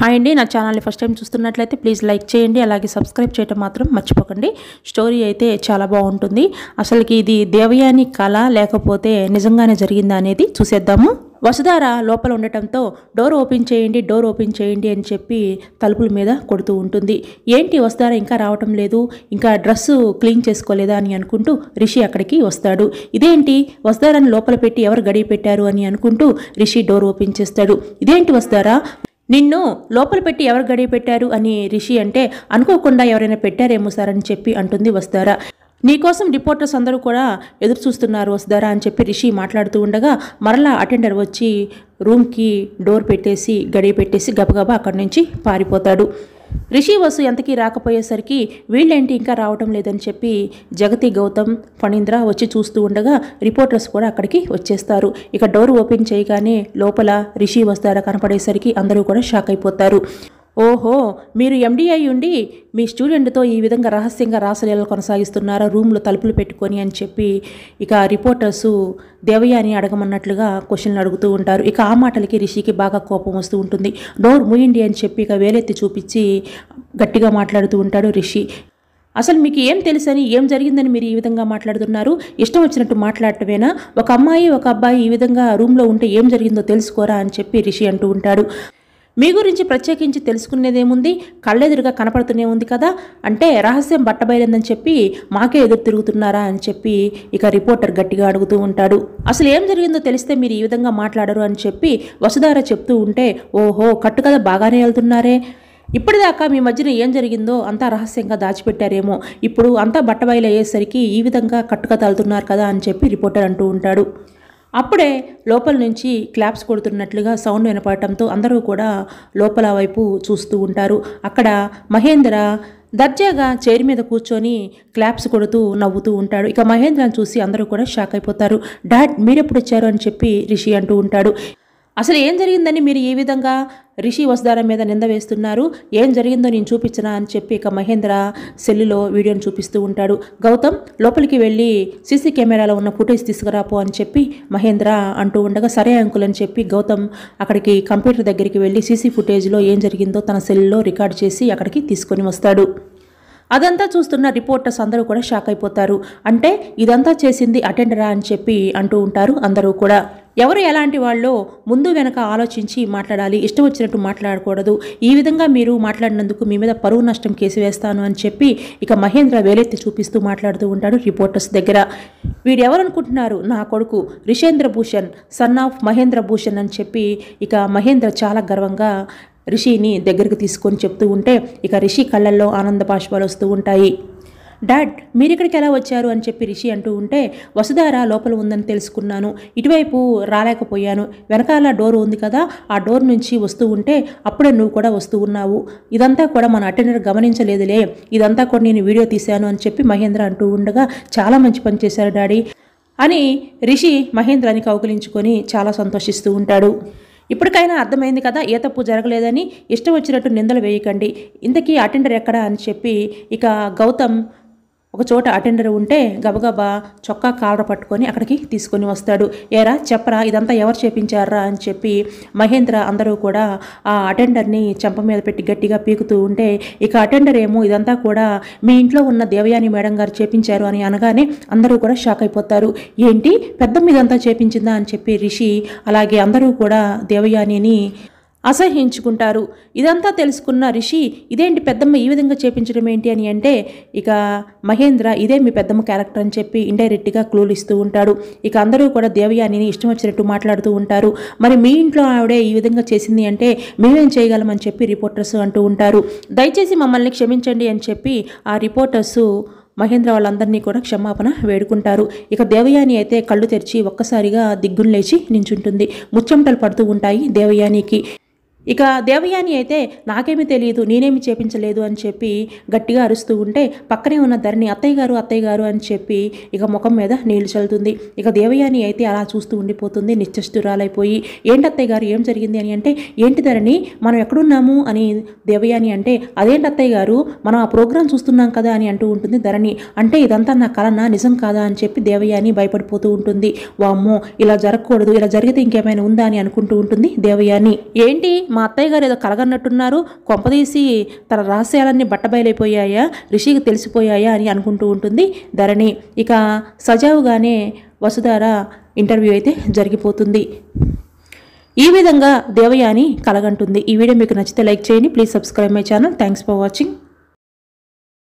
hi అండి నా ఛానల్ని ఫస్ట్ టైం చూస్తున్నట్లయితే ప్లీజ్ లైక్ చేయండి అలాగే సబ్స్క్రైబ్ చేయడం మాత్రం మర్చిపోకండి స్టోరీ అయితే చాలా బాగుంటుంది అసలుకి ఇది దేవయాని కళ లేకపోతే నిజంగానే జరిగిందా అనేది చూసేద్దాము వసుధార లోపల ఉండటంతో డోర్ ఓపెన్ చేయండి డోర్ ఓపెన్ చేయండి అని చెప్పి తలుపుల మీద కొడుతూ ఉంటుంది ఏంటి వసుధార ఇంకా రావటం లేదు ఇంకా డ్రెస్ క్లీన్ చేసుకోలేదా అని అనుకుంటూ రిషి అక్కడికి వస్తాడు ఇదేంటి వసుధారాన్ని లోపల పెట్టి ఎవరు గడియ పెట్టారు అని అనుకుంటూ రిషి డోర్ ఓపెన్ చేస్తాడు ఇదేంటి వసుధార నిన్ను లోపల పెట్టి ఎవరు గడియ పెట్టారు అని రిషి అంటే అనుకోకుండా ఎవరైనా పెట్టారేమో సార్ అని చెప్పి అంటుంది వస్తారా నీకోసం రిపోర్టర్స్ అందరూ కూడా ఎదురు చూస్తున్నారు వస్తారా అని చెప్పి రిషి మాట్లాడుతూ ఉండగా మరలా అటెండర్ వచ్చి రూమ్కి డోర్ పెట్టేసి గడియ పెట్టేసి గబగబా అక్కడి నుంచి పారిపోతాడు రిషి వసు ఎంతకీ రాకపోయేసరికి వీళ్ళేంటి ఇంకా రావటం లేదని చెప్పి జగతి గౌతమ్ ఫణీంద్ర వచ్చి చూస్తూ ఉండగా రిపోర్టర్స్ కూడా అక్కడికి వచ్చేస్తారు ఇక డోర్ ఓపెన్ చేయగానే లోపల రిషి వస్తారా కనపడేసరికి అందరూ కూడా షాక్ అయిపోతారు ఓహో మీరు ఎండీఐ ఉండి మీ స్టూడెంట్తో ఈ విధంగా రహస్యంగా రాసలీలలు కొనసాగిస్తున్నారా రూమ్లో తలుపులు పెట్టుకొని అని చెప్పి ఇక రిపోర్టర్స్ దేవయాని అడగమన్నట్లుగా క్వశ్చన్లు అడుగుతూ ఉంటారు ఇక ఆ మాటలకి రిషికి బాగా కోపం వస్తూ ఉంటుంది డోర్ మూయండి అని చెప్పి ఇక వేలెత్తి చూపించి గట్టిగా మాట్లాడుతూ ఉంటాడు రిషి అసలు మీకు ఏం తెలుసని ఏం జరిగిందని మీరు ఈ విధంగా మాట్లాడుతున్నారు ఇష్టం వచ్చినట్టు మాట్లాడటమేనా ఒక అమ్మాయి ఒక అబ్బాయి ఈ విధంగా రూమ్లో ఉంటే ఏం జరిగిందో తెలుసుకోరా అని చెప్పి రిషి అంటూ ఉంటాడు మీ గురించి ప్రత్యేకించి తెలుసుకునేదేముంది కళ్ళెదురుగా కనపడుతూనే ఉంది కదా అంటే రహస్యం బట్టబయలిందని చెప్పి మాకే ఎదురు తిరుగుతున్నారా అని చెప్పి ఇక రిపోర్టర్ గట్టిగా అడుగుతూ ఉంటాడు అసలు ఏం జరిగిందో తెలిస్తే మీరు ఈ విధంగా మాట్లాడరు అని చెప్పి వసుధార చెప్తూ ఉంటే ఓహో కట్టు కదా బాగానే వెళ్తున్నారే ఇప్పటిదాకా మీ మధ్యన ఏం జరిగిందో అంతా రహస్యంగా దాచిపెట్టారేమో ఇప్పుడు అంతా బట్టబయలు అయ్యేసరికి ఈ విధంగా కట్టుక తలుతున్నారు కదా అని చెప్పి రిపోర్టర్ అంటూ ఉంటాడు అప్పుడే లోపల నుంచి క్లాప్స్ కొడుతున్నట్లుగా సౌండ్ వినపడటంతో అందరూ కూడా లోపల వైపు చూస్తూ ఉంటారు అక్కడ మహేంద్ర దర్జాగా చైర్ మీద కూర్చొని క్లాప్స్ కొడుతూ నవ్వుతూ ఉంటాడు ఇక మహేంద్రను చూసి అందరూ కూడా షాక్ అయిపోతారు డాడ్ మీరెప్పుడు వచ్చారు అని చెప్పి రిషి అంటూ ఉంటాడు అసలు ఏం జరిగిందని మీరు ఈ విధంగా రిషి వసుధార మీద నింద వేస్తున్నారు ఏం జరిగిందో నేను చూపించనా అని చెప్పి ఇక మహేంద్ర సెల్లులో వీడియోని చూపిస్తూ ఉంటాడు గౌతమ్ లోపలికి వెళ్ళి సీసీ కెమెరాలో ఉన్న ఫుటేజ్ తీసుకురాపో అని చెప్పి మహేంద్ర అంటూ ఉండగా సరే అంకుల్ అని చెప్పి గౌతమ్ అక్కడికి కంప్యూటర్ దగ్గరికి వెళ్ళి సీసీ ఫుటేజ్లో ఏం జరిగిందో తన సెల్లో రికార్డ్ చేసి అక్కడికి తీసుకొని వస్తాడు అదంతా చూస్తున్న రిపోర్టర్స్ అందరూ కూడా షాక్ అయిపోతారు అంటే ఇదంతా చేసింది అటెండరా అని చెప్పి అంటూ ఉంటారు అందరూ కూడా ఎవరు ఎలాంటి వాళ్ళో ముందు వెనక ఆలోచించి మాట్లాడాలి ఇష్టం వచ్చినట్టు మాట్లాడకూడదు ఈ విధంగా మీరు మాట్లాడినందుకు మీ మీద పరువు నష్టం కేసు వేస్తాను అని చెప్పి ఇక మహేంద్ర వేలెత్తి చూపిస్తూ మాట్లాడుతూ ఉంటాడు రిపోర్టర్స్ దగ్గర వీడెవరనుకుంటున్నారు నా కొడుకు రిషేంద్ర భూషణ్ సన్ ఆఫ్ మహేంద్ర భూషణ్ అని చెప్పి ఇక మహేంద్ర చాలా గర్వంగా రిషిని దగ్గరికి తీసుకొని చెప్తూ ఉంటే ఇక రిషి కళ్ళల్లో ఆనంద పాశ్వాలు వస్తూ ఉంటాయి డాడ్ మీరు ఇక్కడికి ఎలా వచ్చారు అని చెప్పి రిషి అంటూ ఉంటే వసుధార లోపల ఉందని తెలుసుకున్నాను ఇటువైపు రాలేకపోయాను వెనకాల డోర్ ఉంది కదా ఆ డోర్ నుంచి వస్తూ ఉంటే అప్పుడే నువ్వు కూడా వస్తూ ఉన్నావు ఇదంతా కూడా మన అటెండర్ గమనించలేదులే ఇదంతా కూడా నేను వీడియో తీశాను అని చెప్పి మహేంద్ర అంటూ ఉండగా చాలా మంచి పని చేశారు డాడీ అని రిషి మహేంద్రాన్ని కౌకలించుకొని చాలా సంతోషిస్తూ ఉంటాడు ఇప్పటికైనా అర్థమైంది కదా ఏ తప్పు జరగలేదని ఇష్టం వచ్చినట్టు నిందలు వేయకండి ఇంతకీ అటెండర్ ఎక్కడా అని చెప్పి ఇక గౌతమ్ ఒక చోట అటెండర్ ఉంటే గబగబా చొక్కా కాలర పట్టుకొని అక్కడికి తీసుకొని వస్తాడు ఏరా చెప్పరా ఇదంతా ఎవరు చేపించారా అని చెప్పి మహేంద్ర అందరూ కూడా ఆ అటెండర్ని చెంప మీద పెట్టి గట్టిగా పీకుతూ ఉంటే ఇక అటెండర్ ఏమో ఇదంతా కూడా మీ ఇంట్లో ఉన్న దేవయాని మేడం గారు చేపించారు అని అనగానే అందరూ కూడా షాక్ అయిపోతారు ఏంటి పెద్ద మీదంతా చేపించిందా అని చెప్పి రిషి అలాగే అందరూ కూడా దేవయానిని అసహ్యించుకుంటారు ఇదంతా తెలుసుకున్న రిషి ఇదేంటి పెద్దమ్మ ఈ విధంగా చేపించడం ఏంటి అని అంటే ఇక మహేంద్ర ఇదే మీ పెద్దమ్మ క్యారెక్టర్ అని చెప్పి ఇండైరెక్ట్గా క్లూలు ఇస్తూ ఉంటాడు ఇక అందరూ కూడా దేవయానిని ఇష్టం వచ్చినట్టు మాట్లాడుతూ ఉంటారు మరి మీ ఇంట్లో ఆవిడే ఈ విధంగా చేసింది అంటే మేమేం చేయగలమని చెప్పి రిపోర్టర్స్ అంటూ ఉంటారు దయచేసి మమ్మల్ని క్షమించండి అని చెప్పి ఆ రిపోర్టర్స్ మహేంద్ర వాళ్ళందరినీ కూడా క్షమాపణ వేడుకుంటారు ఇక దేవయాని అయితే కళ్ళు తెరిచి ఒక్కసారిగా దిగ్గులు లేచి నించుంటుంది ముచ్చెమటలు పడుతూ ఉంటాయి దేవయానికి ఇక దేవయాని అయితే నాకేమీ తెలియదు నేనేమి చేపించలేదు అని చెప్పి గట్టిగా అరుస్తూ ఉంటే పక్కనే ఉన్న ధరణి అత్తయ్య గారు అత్తయ్య గారు అని చెప్పి ఇక ముఖం మీద నీళ్లు చల్లుతుంది ఇక దేవయాని అయితే అలా చూస్తూ ఉండిపోతుంది నిశ్చస్తురాలైపోయి ఏంటి అత్తయ్య గారు ఏం జరిగింది అని అంటే ఏంటి ధరణి మనం ఎక్కడున్నాము అని దేవయాని అంటే అదేంటి అత్తయ్య గారు మనం ఆ ప్రోగ్రాం చూస్తున్నాం కదా అని అంటూ ఉంటుంది ధరణి అంటే ఇదంతా నా కలనా నిజం కాదా అని చెప్పి దేవయాని భయపడిపోతూ ఉంటుంది వామ్మో ఇలా జరగకూడదు ఇలా జరిగితే ఇంకేమైనా ఉందా అని అనుకుంటూ ఉంటుంది దేవయాని ఏంటి మా అత్తయ్య గారు ఏదో కలగన్నట్టున్నారు కొంపదీసి తన రహస్యాలన్నీ బట్టబయలైపోయాయా రిషికి తెలిసిపోయాయా అని అనుకుంటూ ఉంటుంది ధరణి ఇక సజావుగానే వసుధార ఇంటర్వ్యూ అయితే జరిగిపోతుంది ఈ విధంగా దేవయాని కలగంటుంది ఈ వీడియో మీకు నచ్చితే లైక్ చేయండి please subscribe my channel thanks for watching